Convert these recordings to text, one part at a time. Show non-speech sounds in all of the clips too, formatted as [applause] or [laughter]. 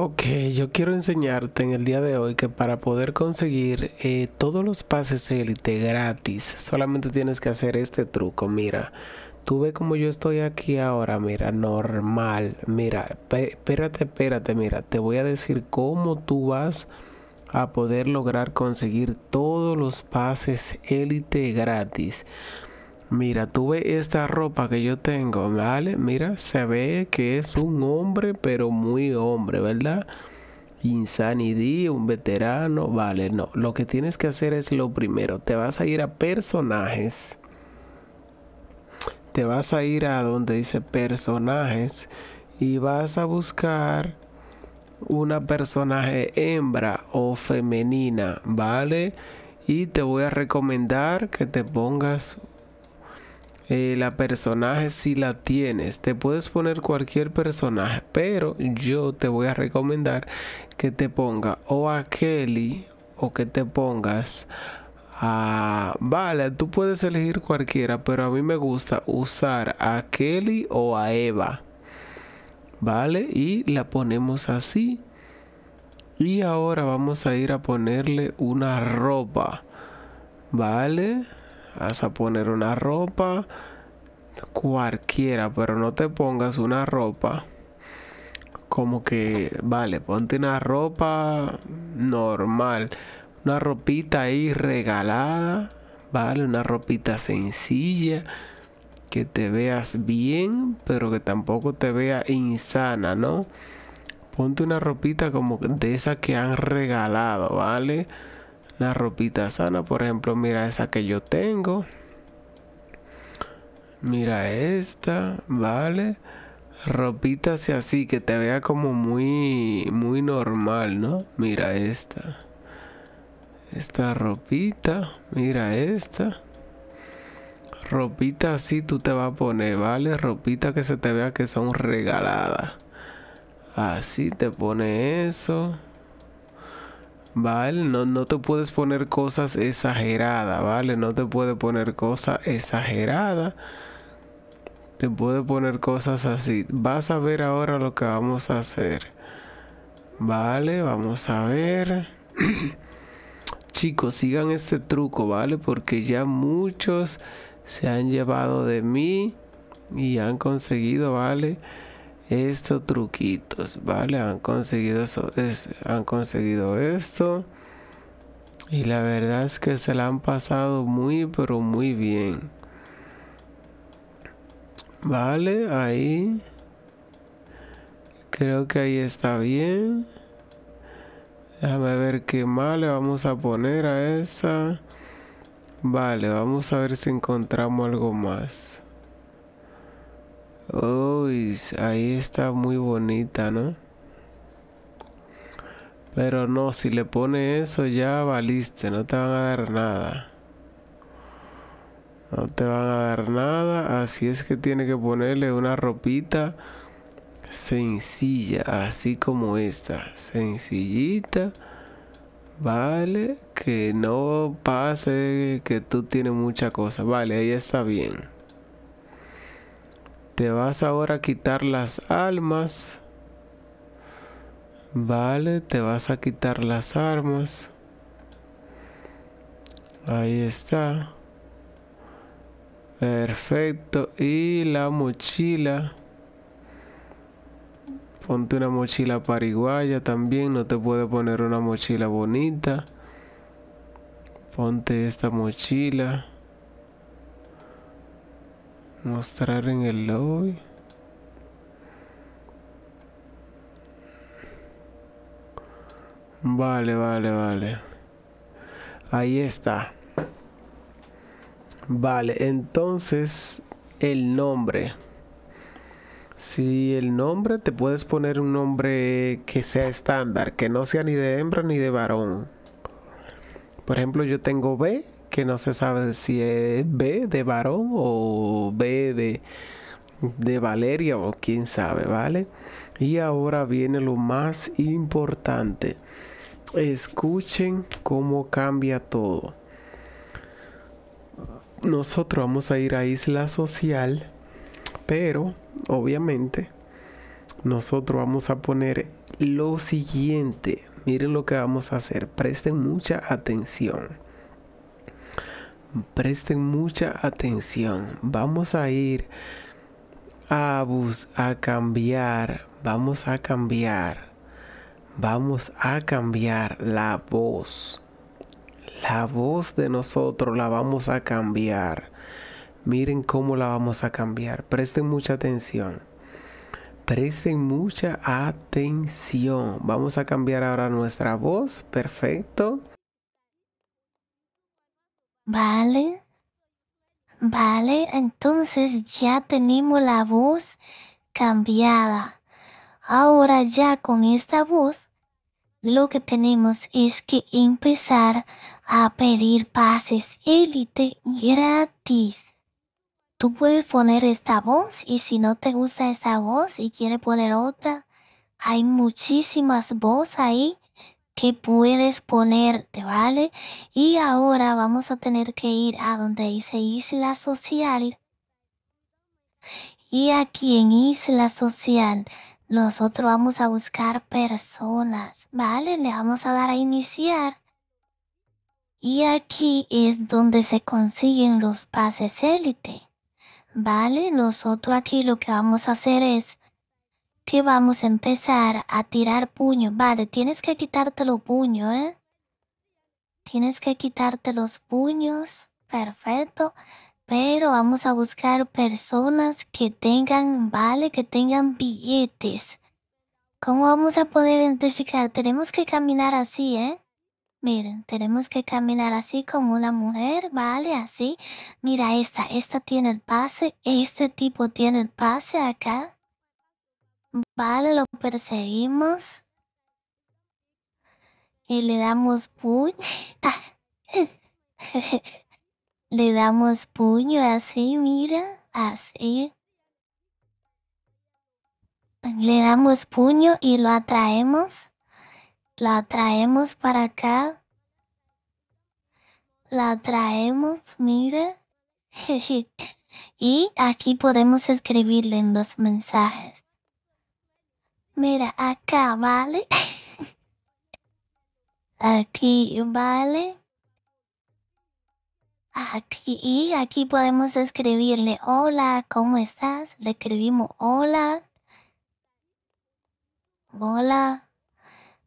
Ok, yo quiero enseñarte en el día de hoy que para poder conseguir eh, todos los pases élite gratis, solamente tienes que hacer este truco. Mira, tú ve como yo estoy aquí ahora, mira, normal. Mira, espérate, espérate, mira, te voy a decir cómo tú vas a poder lograr conseguir todos los pases élite gratis. Mira, tú ves esta ropa que yo tengo, ¿vale? Mira, se ve que es un hombre, pero muy hombre, ¿verdad? Insanity, un veterano, vale, no. Lo que tienes que hacer es lo primero. Te vas a ir a personajes. Te vas a ir a donde dice personajes y vas a buscar una personaje hembra o femenina, ¿vale? Y te voy a recomendar que te pongas eh, la personaje si la tienes. Te puedes poner cualquier personaje, pero yo te voy a recomendar que te ponga o a Kelly o que te pongas a... Vale, tú puedes elegir cualquiera, pero a mí me gusta usar a Kelly o a Eva. Vale, y la ponemos así. Y ahora vamos a ir a ponerle una ropa. Vale vas a poner una ropa cualquiera, pero no te pongas una ropa como que, vale, ponte una ropa normal, una ropita ahí regalada, vale, una ropita sencilla, que te veas bien, pero que tampoco te vea insana, ¿no? Ponte una ropita como de esa que han regalado, ¿vale? la ropita sana. Por ejemplo, mira esa que yo tengo. Mira esta, ¿vale? Ropita así, que te vea como muy, muy normal, ¿no? Mira esta. Esta ropita, mira esta. Ropita así tú te vas a poner, ¿vale? Ropita que se te vea que son regaladas. Así te pone eso. ¿vale? No, no te puedes poner cosas exageradas, ¿vale? No te puedes poner cosas exageradas. Te puedes poner cosas así. Vas a ver ahora lo que vamos a hacer. Vale, vamos a ver. [clears throat] Chicos, sigan este truco, ¿vale? Porque ya muchos se han llevado de mí y han conseguido, ¿vale? estos truquitos, ¿vale? Han conseguido, eso, han conseguido esto. Y la verdad es que se la han pasado muy, pero muy bien. Vale, ahí. Creo que ahí está bien. a ver qué más le vamos a poner a esta. Vale, vamos a ver si encontramos algo más. Pues, ahí está muy bonita, ¿no? Pero no, si le pone eso ya valiste, no te van a dar nada. No te van a dar nada, así es que tiene que ponerle una ropita sencilla, así como esta, sencillita, vale, que no pase que tú tienes mucha cosa, vale, ahí está bien. Te vas ahora a quitar las almas. Vale, te vas a quitar las armas. Ahí está. Perfecto. Y la mochila. Ponte una mochila pariguaya también. No te puede poner una mochila bonita. Ponte esta mochila. Mostrar en el lobby. Vale, vale, vale. Ahí está. Vale, entonces el nombre. Si el nombre te puedes poner un nombre que sea estándar, que no sea ni de hembra ni de varón. Por ejemplo, yo tengo B que no se sabe si es B de varón o B de, de Valeria o quién sabe, ¿vale? Y ahora viene lo más importante. Escuchen cómo cambia todo. Nosotros vamos a ir a Isla Social, pero obviamente nosotros vamos a poner lo siguiente. Miren lo que vamos a hacer. Presten mucha atención presten mucha atención. Vamos a ir a, bus a cambiar, vamos a cambiar, vamos a cambiar la voz. La voz de nosotros la vamos a cambiar. Miren cómo la vamos a cambiar. Presten mucha atención. Presten mucha atención. Vamos a cambiar ahora nuestra voz. Perfecto. Vale. Vale, entonces ya tenemos la voz cambiada. Ahora ya con esta voz, lo que tenemos es que empezar a pedir pases élite gratis. Tú puedes poner esta voz y si no te gusta esta voz y quieres poner otra, hay muchísimas voces ahí que puedes ponerte, ¿vale? Y ahora vamos a tener que ir a donde dice isla social. Y aquí en isla social nosotros vamos a buscar personas, ¿vale? Le vamos a dar a iniciar. Y aquí es donde se consiguen los pases élite, ¿vale? Nosotros aquí lo que vamos a hacer es que vamos a empezar a tirar puños. Vale, tienes que quitarte los puños, ¿eh? Tienes que quitarte los puños. Perfecto. Pero vamos a buscar personas que tengan, vale, que tengan billetes. ¿Cómo vamos a poder identificar? Tenemos que caminar así, ¿eh? Miren, tenemos que caminar así como una mujer, ¿vale? Así. Mira, esta, esta tiene el pase, este tipo tiene el pase acá. Vale, lo perseguimos. Y le damos puño. [laughs] le damos puño así, mira, así. Le damos puño y lo atraemos. Lo atraemos para acá. Lo atraemos, mira. [laughs] y aquí podemos escribirle en los mensajes. Mira, acá, ¿vale? Aquí, ¿vale? Aquí, y aquí podemos escribirle, hola, ¿cómo estás? Le escribimos, hola. Hola.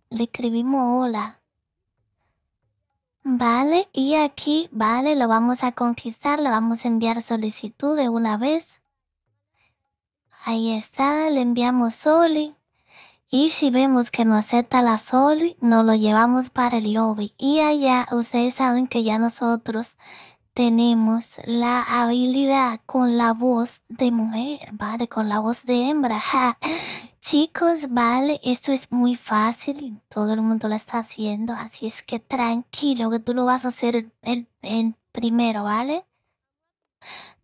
Le escribimos, hola. Vale, y aquí, vale, lo vamos a conquistar, le vamos a enviar solicitud de una vez. Ahí está, le enviamos Soli. Y si vemos que no acepta la sol, nos lo llevamos para el lobby. Y allá ustedes saben que ya nosotros tenemos la habilidad con la voz de mujer, ¿vale? Con la voz de hembra. [laughs] Chicos, vale, esto es muy fácil, todo el mundo lo está haciendo, así es que tranquilo que tú lo vas a hacer primero, ¿vale?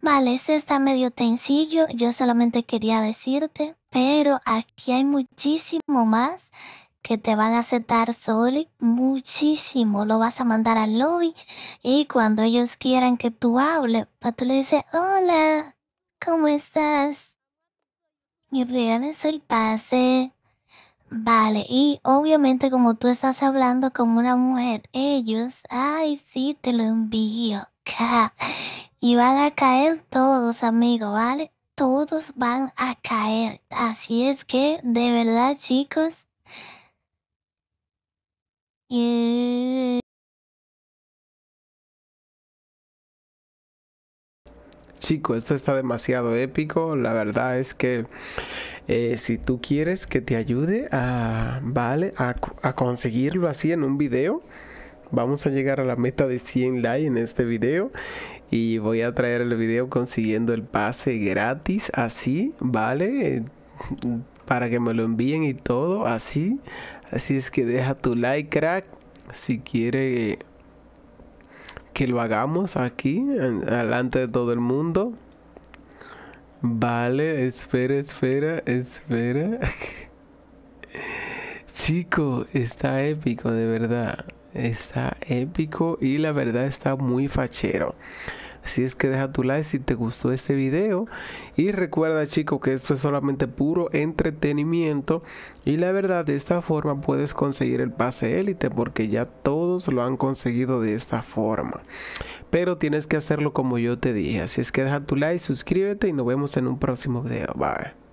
Vale, ese está medio sencillo. Yo solamente quería decirte, pero aquí hay muchísimo más que te van a aceptar Soli muchísimo. Lo vas a mandar al lobby y cuando ellos quieran que tú hables, pues tú le dices, hola, ¿cómo estás? Y es el pase. Vale, y obviamente como tú estás hablando con una mujer, ellos, ay, sí, te lo envío. Y van a caer todos, amigos, ¿vale? Todos van a caer. Así es que, de verdad, chicos. Chico, esto está demasiado épico. La verdad es que eh, si tú quieres que te ayude a, ¿vale? a conseguirlo así en un video, Vamos a llegar a la meta de 100 likes en este video y voy a traer el video consiguiendo el pase gratis, así, ¿vale? Para que me lo envíen y todo, así. Así es que deja tu like, crack, si quiere que lo hagamos aquí, delante de todo el mundo. Vale, espera, espera, espera. [laughs] Chico, está épico, de verdad. Está épico y la verdad está muy fachero. Así es que deja tu like si te gustó este video. Y recuerda chicos que esto es solamente puro entretenimiento. Y la verdad de esta forma puedes conseguir el pase élite porque ya todos lo han conseguido de esta forma. Pero tienes que hacerlo como yo te dije. Así es que deja tu like, suscríbete y nos vemos en un próximo video. Bye.